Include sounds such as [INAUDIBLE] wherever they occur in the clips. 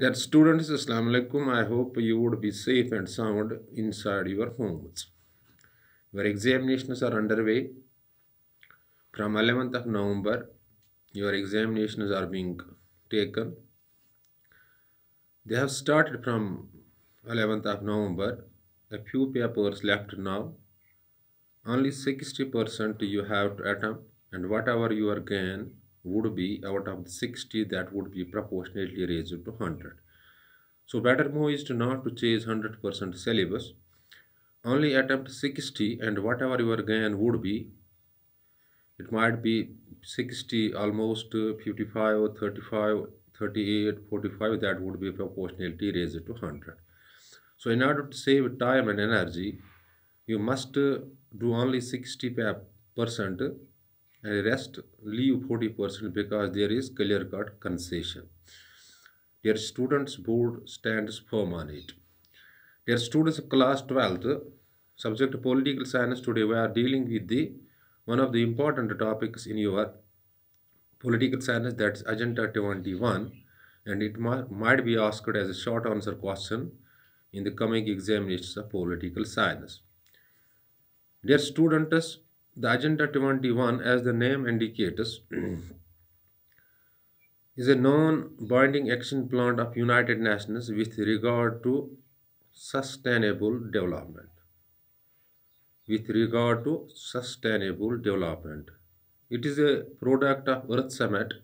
Dear students, Assalamu alaikum. I hope you would be safe and sound inside your homes. Your examinations are underway. From 11th of November, your examinations are being taken. They have started from 11th of November. A few papers left now. Only 60% you have to attempt and whatever you are gain would be out of 60 that would be proportionately raised to 100. So better move is to not to chase 100% syllabus. Only attempt 60 and whatever your gain would be, it might be 60 almost 55, 35, 38, 45 that would be proportionately raised to 100. So in order to save time and energy, you must do only 60 percent rest leave 40% because there is clear cut concession. Their students board stands firm on it. Their students class 12th subject political science today we are dealing with the one of the important topics in your political science that's agenda 21 and it might be asked as a short answer question in the coming examinations of political science. Dear students, the Agenda 21, as the name indicates, [CLEARS THROAT] is a non-binding action plan of United Nations with regard to sustainable development. With regard to sustainable development. It is a product of Earth Summit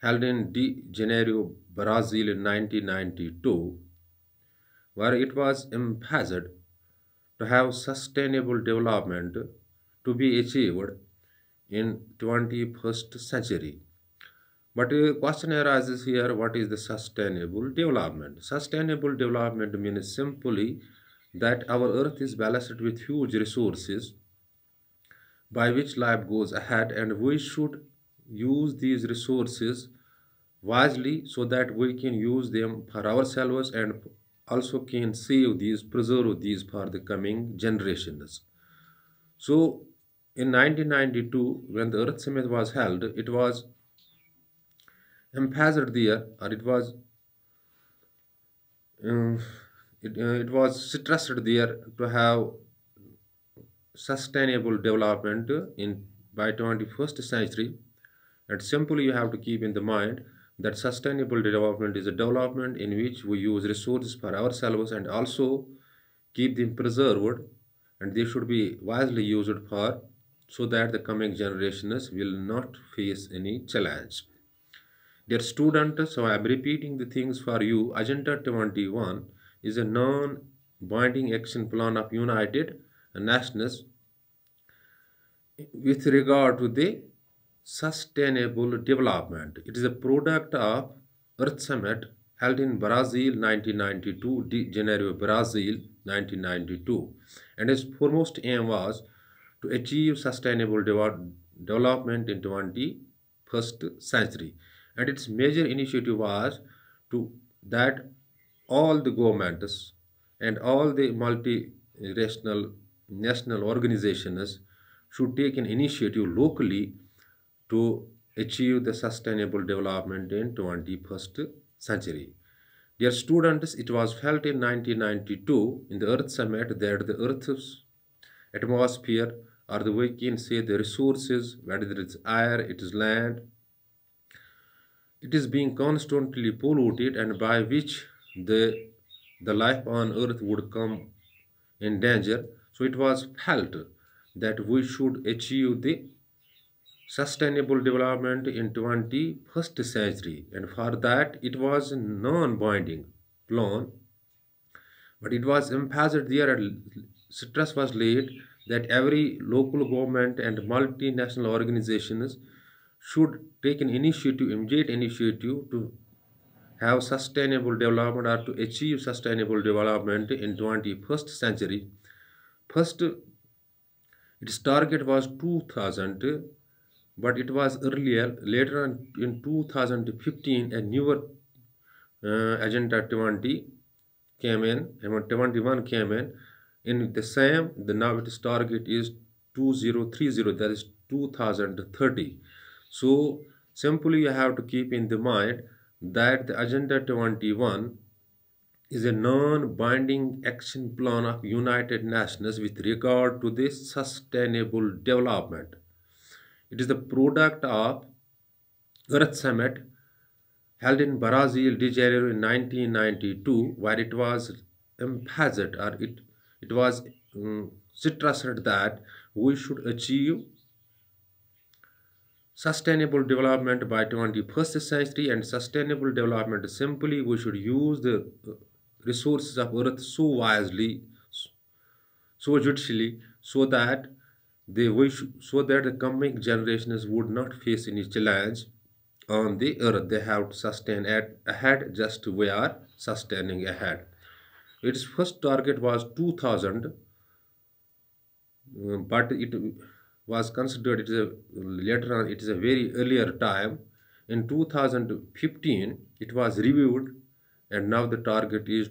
held in De Janeiro, Brazil in 1992, where it was emphasized to have sustainable development to be achieved in 21st century. But a question arises here, what is the sustainable development? Sustainable development means simply that our earth is balanced with huge resources by which life goes ahead and we should use these resources wisely so that we can use them for ourselves and also can save these, preserve these for the coming generations. So in 1992, when the Earth Summit was held, it was emphasized there, or it was um, it, uh, it was stressed there to have sustainable development in by 21st century. And simply you have to keep in the mind that sustainable development is a development in which we use resources for ourselves and also keep them preserved and they should be wisely used for so that the coming generations will not face any challenge. Dear students. so I am repeating the things for you. Agenda 21 is a non-binding action plan of United Nations with regard to the sustainable development. It is a product of Earth Summit held in Brazil 1992, De Janeiro, Brazil 1992. And its foremost aim was to achieve sustainable de development in 21st century. And its major initiative was to that all the governments and all the multinational national organizations should take an initiative locally to achieve the sustainable development in 21st century. Dear students, it was felt in 1992 in the Earth Summit that the Earth's atmosphere or the we can say the resources whether it's air it is land it is being constantly polluted and by which the the life on earth would come in danger so it was felt that we should achieve the sustainable development in 21st century and for that it was non-binding plan but it was emphasized there stress was laid that every local government and multinational organizations should take an initiative, immediate initiative to have sustainable development or to achieve sustainable development in 21st century. First, its target was 2000, but it was earlier, later on in 2015, a newer uh, Agenda 20 came in, I 21 came in, in the same, the now its target is 2030, that is 2030. So simply you have to keep in the mind that the Agenda 21 is a non-binding action plan of United Nations with regard to the sustainable development. It is the product of Earth Summit held in Brazil de Janeiro in 1992 where it was emphasized or it it was um, mm, Citra said that we should achieve sustainable development by 21st century and sustainable development simply we should use the uh, resources of earth so wisely so judiciously so that they wish so that the coming generations would not face any challenge on the earth they have to sustain at, ahead just we are sustaining ahead its first target was 2000, uh, but it was considered it is a later on it is a very earlier time. In 2015, it was reviewed, and now the target is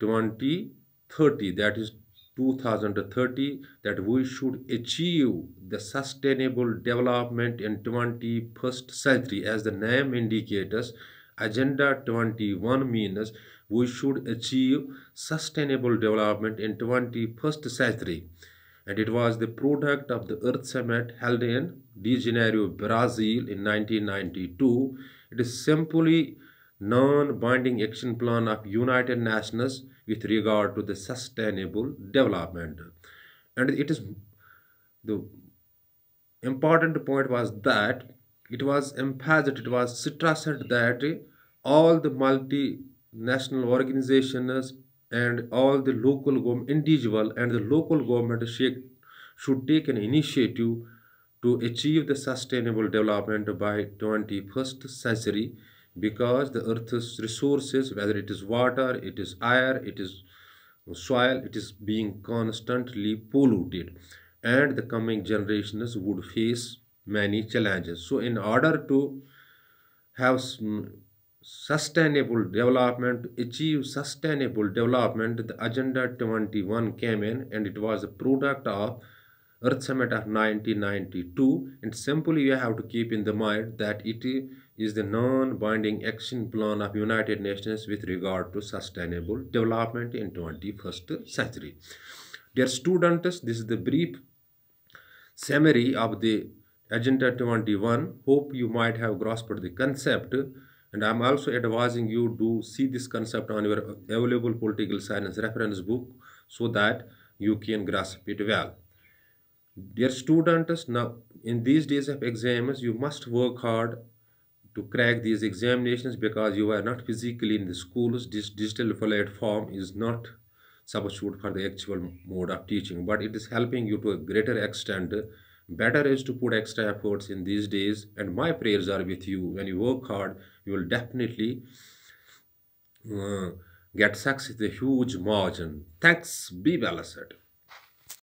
2030. That is 2030 that we should achieve the sustainable development in 21st century as the name indicates Agenda 21 means we should achieve sustainable development in 21st century. And it was the product of the Earth Summit held in Rio de Janeiro, Brazil in 1992. It is simply non-binding action plan of United Nations with regard to the sustainable development. And it is the important point was that it was emphasized, it was stressed that all the multinational organizations and all the local government individual and the local government should take an initiative to achieve the sustainable development by 21st century because the earth's resources whether it is water it is air it is soil it is being constantly polluted and the coming generations would face many challenges so in order to have sustainable development achieve sustainable development the agenda 21 came in and it was a product of earth summit of 1992 and simply you have to keep in the mind that it is the non-binding action plan of united nations with regard to sustainable development in 21st century dear students this is the brief summary of the agenda 21 hope you might have grasped the concept and I'm also advising you to see this concept on your available political science reference book so that you can grasp it well. Dear students, now in these days of exams, you must work hard to crack these examinations because you are not physically in the schools. This digital platform is not substitute for the actual mode of teaching, but it is helping you to a greater extent Better is to put extra efforts in these days, and my prayers are with you. When you work hard, you will definitely uh, get success with a huge margin. Thanks, be blessed.